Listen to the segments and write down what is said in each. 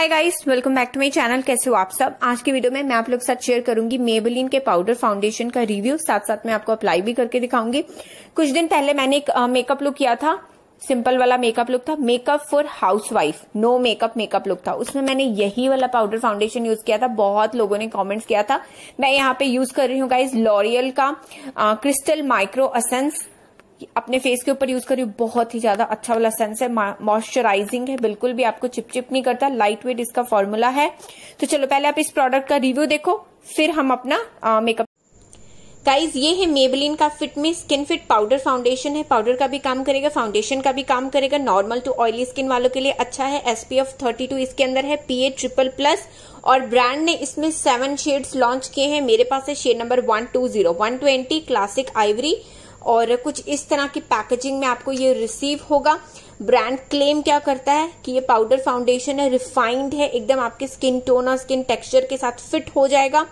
hi guys welcome back to my channel कैसे हो आप सब आज के वीडियो में मैं आप लोग साथ शेयर करूंगी मेबलिन के पाउडर फाउंडेशन का रिव्यू साथ साथ मैं आपको अप्लाई भी करके दिखाऊंगी कुछ दिन पहले मैंने एक मेकअप लुक किया था सिंपल वाला मेकअप लुक था makeup for housewife no makeup makeup look था उसमें मैंने यही वाला पाउडर फाउंडेशन यूज किया था बहुत लोगों ने कमेंट्स किया था मैं यहाँ पे यूज कर रही हूँ गाइज लॉरियल का क्रिस्टल माइक्रो असेंस अपने फेस के ऊपर यूज करी बहुत ही ज्यादा अच्छा वाला सेंस है मॉइस्चराइजिंग है बिल्कुल भी आपको चिपचिप नहीं करता लाइट वेट इसका फॉर्मूला है तो चलो पहले आप इस प्रोडक्ट का रिव्यू देखो फिर हम अपना मेकअप गाइज ये है मेबलिन का fit skin fit powder foundation है पाउडर का भी काम करेगा फाउंडेशन का भी काम करेगा नॉर्मल टू ऑयली स्किन वालों के लिए अच्छा है एसपीएफ 32 इसके अंदर है पीए ट्रिपल प्लस और ब्रांड ने इसमें सेवन शेड्स लॉन्च किए हैं मेरे पास है shade number one two zero one twenty classic ivory और कुछ इस तरह की पैकेजिंग में आपको ये रिसीव होगा ब्रांड क्लेम क्या करता है कि ये पाउडर फाउंडेशन है रिफाइंड है एकदम आपके स्किन टोन और स्किन टेक्सचर के साथ फिट हो जाएगा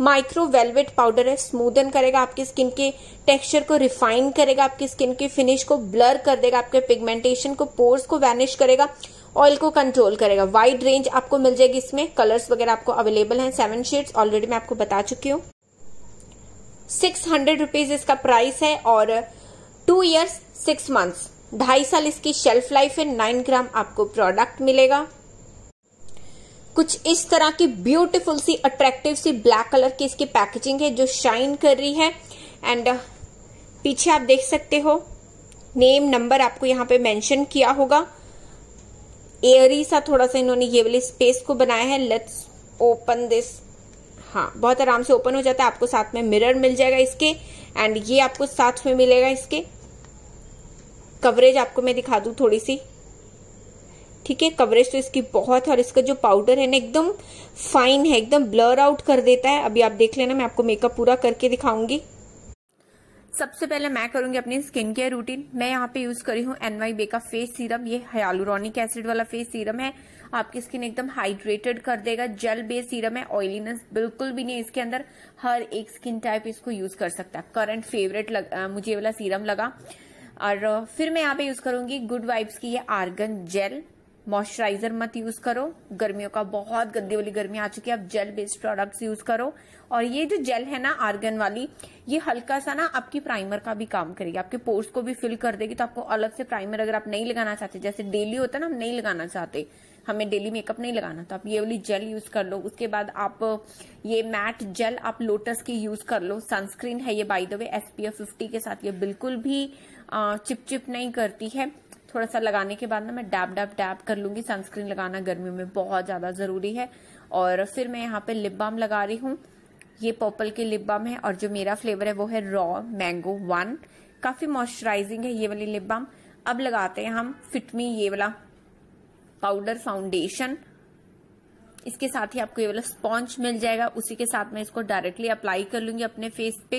माइक्रो वेलवेट पाउडर है स्मूदन करेगा आपकी स्किन के टेक्सचर को रिफाइन करेगा आपकी स्किन की फिनिश को ब्लर कर देगा आपके पिगमेंटेशन को पोर्स को वैनिश करेगा ऑयल को कंट्रोल करेगा वाइड रेंज आपको मिल जाएगी इसमें कलर्स वगैरह आपको अवेलेबल हैं सेवन शेड्स ऑलरेडी मैं आपको बता चुकी हूँ सिक्स हंड्रेड रुपीज इसका प्राइस है और टू ईयर्स सिक्स मंथ्स ढाई साल इसकी शेल्फ लाइफ है नाइन ग्राम आपको प्रोडक्ट मिलेगा कुछ इस तरह की ब्यूटीफुल सी अट्रैक्टिव सी ब्लैक कलर की इसकी पैकेजिंग है जो शाइन कर रही है एंड uh, पीछे आप देख सकते हो नेम नंबर आपको यहाँ पे मेंशन किया होगा एयरी सा थोड़ा सा इन्होंने ये वाली स्पेस को बनाया है लेट्स ओपन दिस हाँ बहुत आराम से ओपन हो जाता है आपको साथ में मिरर मिल जाएगा इसके एंड ये आपको साथ में मिलेगा इसके कवरेज आपको मैं दिखा दू थोड़ी सी ठीक है कवरेज तो इसकी बहुत है और इसका जो पाउडर है ना एकदम फाइन है एकदम ब्लर आउट कर देता है अभी आप देख लेना मैं आपको मेकअप पूरा करके दिखाऊंगी सबसे पहले मैं करूंगी अपनी स्किन केयर रूटीन मैं यहाँ पे यूज करी हूँ एनवाई बे का फेस सीरम ये हयालुरोनिक एसिड वाला फेस सीरम है आपकी स्किन एकदम हाइड्रेटेड कर देगा जेल बेस्ड सीरम है ऑयलीनेस बिल्कुल भी नहीं इसके अंदर हर एक स्किन टाइप इसको यूज कर सकता है करंट फेवरेट लग, आ, मुझे वाला सीरम लगा और फिर मैं यहाँ पे यूज करूंगी गुड वाइब्स की ये आर्गन जेल मॉइस्चराइजर मत यूज करो गर्मियों का बहुत गंदी वाली गर्मी आ चुकी है आप जेल बेस्ड प्रोडक्ट्स यूज करो और ये जो जेल है ना आर्गन वाली ये हल्का सा ना आपकी प्राइमर का भी काम करेगी आपके पोर्स को भी फिल कर देगी तो आपको अलग से प्राइमर अगर आप नहीं लगाना चाहते जैसे डेली होता है ना हम नहीं लगाना चाहते हमें डेली मेकअप नहीं लगाना तो आप ये वाली जेल यूज कर लो उसके बाद आप ये मैट जेल आप लोटस की यूज कर लो सनस्क्रीन है ये बाई द वे एसपीएफ 50 के साथ ये बिल्कुल भी चिपचिप नहीं करती है थोड़ा सा लगाने के बाद ना मैं डैप डैप डैप कर लूंगी सनस्क्रीन लगाना गर्मियों में बहुत ज्यादा जरूरी है और फिर मैं यहाँ पे लिप बाम लगा रही हूँ ये पर्पल के लिप बाम है और जो मेरा फ्लेवर है वो है रॉ मैंगो वन काफी मॉइस्चराइजिंग है ये वाली लिप बाम अब लगाते हैं हम फिटमी ये वाला पाउडर फाउंडेशन इसके साथ ही आपको ये वाला स्पॉन्ज मिल जाएगा उसी के साथ मैं इसको डायरेक्टली अप्लाई कर लूंगी अपने फेस पे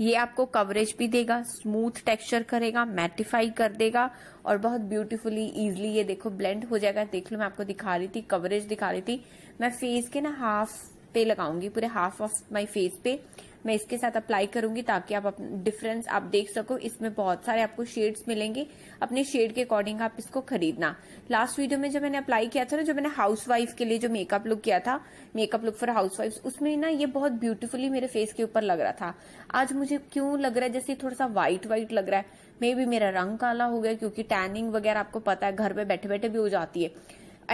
ये आपको कवरेज भी देगा स्मूथ टेक्सचर करेगा मैटिफाई कर देगा और बहुत ब्यूटीफुली इजिली ये देखो ब्लेंड हो जाएगा देख लो मैं आपको दिखा रही थी कवरेज दिखा रही थी मैं फेस के ना हाफ पे लगाऊंगी पूरे हाफ ऑफ माई फेस पे मैं इसके साथ अप्लाई करूंगी ताकि आप डिफरेंस आप देख सको इसमें बहुत सारे आपको शेड्स मिलेंगे अपने शेड के अकॉर्डिंग आप इसको खरीदना लास्ट वीडियो में जो मैंने अप्लाई किया था ना जो मैंने हाउस वाइफ के लिए जो मेकअप लुक किया था makeup look for house wife उसमें ना ये बहुत ब्यूटीफुली मेरे फेस के ऊपर लग रहा था आज मुझे क्यों लग रहा है जैसे थोड़ा सा व्हाइट व्हाइट लग रहा है मे भी मेरा रंग काला हो गया क्योंकि टैनिंग वगैरह आपको पता है घर में बैठे बैठे भी हो जाती है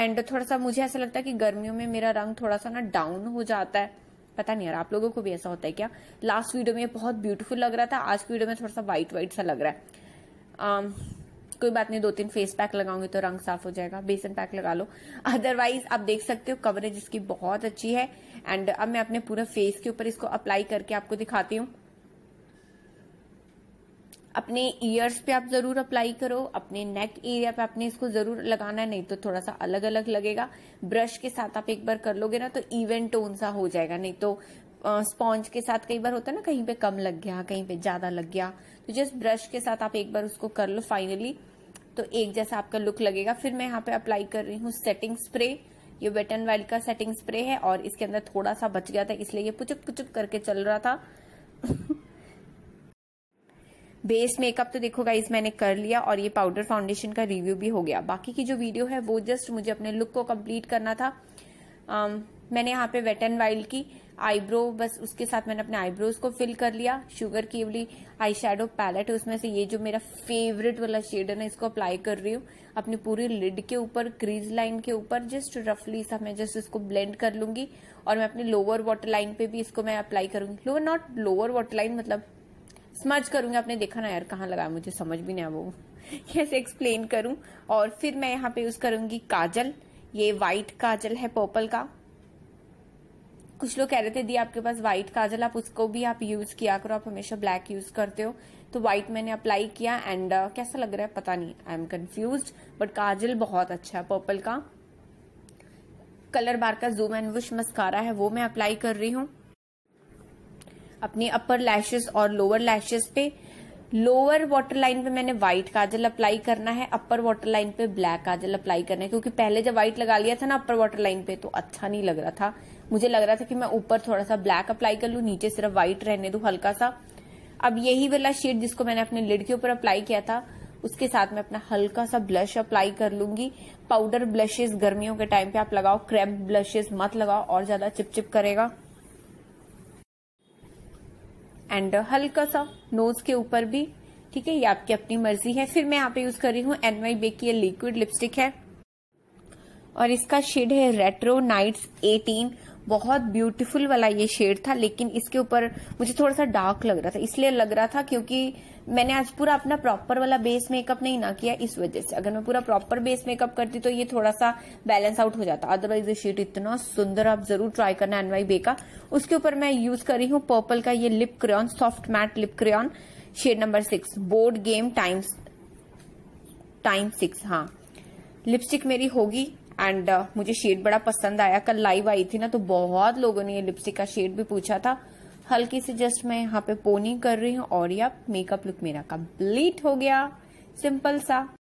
एंड थोड़ा सा मुझे ऐसा लगता है कि गर्मियों में मेरा रंग थोड़ा सा ना डाउन हो जाता है पता नहीं यार आप लोगों को भी ऐसा होता है क्या लास्ट वीडियो में बहुत ब्यूटीफुल लग रहा था आज की वीडियो में थोड़ा सा व्हाइट व्हाइट सा लग रहा है um, कोई बात नहीं दो तीन फेस पैक लगाऊंगी तो रंग साफ हो जाएगा बेसन पैक लगा लो अदरवाइज आप देख सकते हो कवरेज इसकी बहुत अच्छी है एंड अब मैं अपने पूरे फेस के ऊपर इसको अप्लाई करके आपको दिखाती हूँ अपने ईयर्स पे आप ज़रूर अप्लाई करो अपने नेक एरिया पे आपने इसको ज़रूर लगाना है नहीं तो थोड़ा सा अलग अलग लगेगा ब्रश के साथ आप एक बार कर लोगे ना तो इवन टोन सा हो जाएगा नहीं तो स्पॉन्ज के साथ कई बार होता है ना कहीं पे कम लग गया कहीं पे ज़्यादा लग गया तो जस्ट ब्रश के साथ आप एक बार उसको कर लो फाइनली तो एक जैसा आपका लुक लगेगा फिर मैं यहाँ पे अप्लाई कर रही हूँ सेटिंग स्प्रे ये वेट एंड वाइल्ड का सेटिंग स्प्रे है और इसके अंदर थोड़ा सा बच गया था इसलिए ये पुचक पुचक करके चल रहा था बेस मेकअप तो देखो गाइज मैंने कर लिया और ये पाउडर फाउंडेशन का रिव्यू भी हो गया बाकी की जो वीडियो है वो जस्ट मुझे अपने लुक को कम्प्लीट करना था um, मैंने यहाँ पे वेट एंड वाइल्ड की आईब्रो बस उसके साथ मैंने अपने आईब्रोज को फिल कर लिया शुगर की वाली आई शेडो पैलेट है उसमें से ये जो मेरा फेवरेट वाला शेडर है इसको अप्लाई कर रही हूँ अपनी पूरी लिड के ऊपर क्रीज लाइन के ऊपर जस्ट रफली सा मैं जस्ट इसको ब्लेंड कर लूंगी और मैं अपने लोअर वाटर लाइन पे भी इसको मैं अप्लाई करूंगी lower not lower water line मतलब स्मर्ज करूंगी आपने देखा ना यार कहाँ लगाया मुझे समझ भी नहीं आया वो कैसे एक्सप्लेन करूँ और फिर मैं यहाँ पे यूज करूंगी काजल ये व्हाइट काजल है पर्पल का कुछ लोग कह रहे थे दी आपके पास व्हाइट काजल आप उसको भी आप यूज किया करो आप हमेशा ब्लैक यूज करते हो तो व्हाइट मैंने अप्लाई किया एंड uh, कैसा लग रहा है पता नहीं आई एम कंफ्यूज बट काजल बहुत अच्छा है पर्पल का कलर बार का जूम एंड वुश मस्कारा है वो मैं अप्लाई कर रही हूँ अपनी अपर लैशेस और लोअर लैशेस पे लोअर वाटर लाइन पे मैंने व्हाइट काजल अप्लाई करना है अपर वाटर लाइन पे ब्लैक काजल अप्लाई करना है क्योंकि पहले जब व्हाइट लगा लिया था ना अपर वाटर लाइन पे तो अच्छा नहीं लग रहा था मुझे लग रहा था कि मैं ऊपर थोड़ा सा ब्लैक अप्लाई कर लू नीचे सिर्फ व्हाइट रहने दू हल्का सा अब यही वाला शेड जिसको मैंने अपने लिड के ऊपर अप्लाई किया था उसके साथ मैं अपना हल्का सा ब्लश अप्लाई कर लूंगी पाउडर ब्लशेस गर्मियों के टाइम पे आप लगाओ क्रेप ब्लशेस मत लगाओ और ज्यादा चिपचिप करेगा एंड हल्का सा नोज के ऊपर भी ठीक है ये आपकी अपनी मर्जी है फिर मैं यहाँ पे यूज कर रही हूँ एनवाई बे की ये लिक्विड लिपस्टिक है और इसका शेड है रेट्रो नाइट्स 18 बहुत ब्यूटीफुल वाला ये शेड था लेकिन इसके ऊपर मुझे थोड़ा सा डार्क लग रहा था इसलिए लग रहा था क्योंकि मैंने आज पूरा अपना प्रॉपर वाला बेस मेकअप नहीं ना किया इस वजह से अगर मैं पूरा प्रॉपर बेस मेकअप करती तो ये थोड़ा सा बैलेंस आउट हो जाता अदरवाइज ये शेड इतना सुंदर आप जरूर ट्राई करना एनवाई बे का उसके ऊपर मैं यूज कर रही हूँ पर्पल का ये lip crayon soft matte lip crayon shade number six board game times time six हाँ लिपस्टिक मेरी होगी एंड uh, मुझे शेड बड़ा पसंद आया कल लाइव आई थी ना तो बहुत लोगों ने ये लिपस्टिक का शेड भी पूछा था हल्की सी जस्ट मैं यहाँ पे पोनी कर रही हूँ और ये मेकअप लुक मेरा कम्प्लीट हो गया सिंपल सा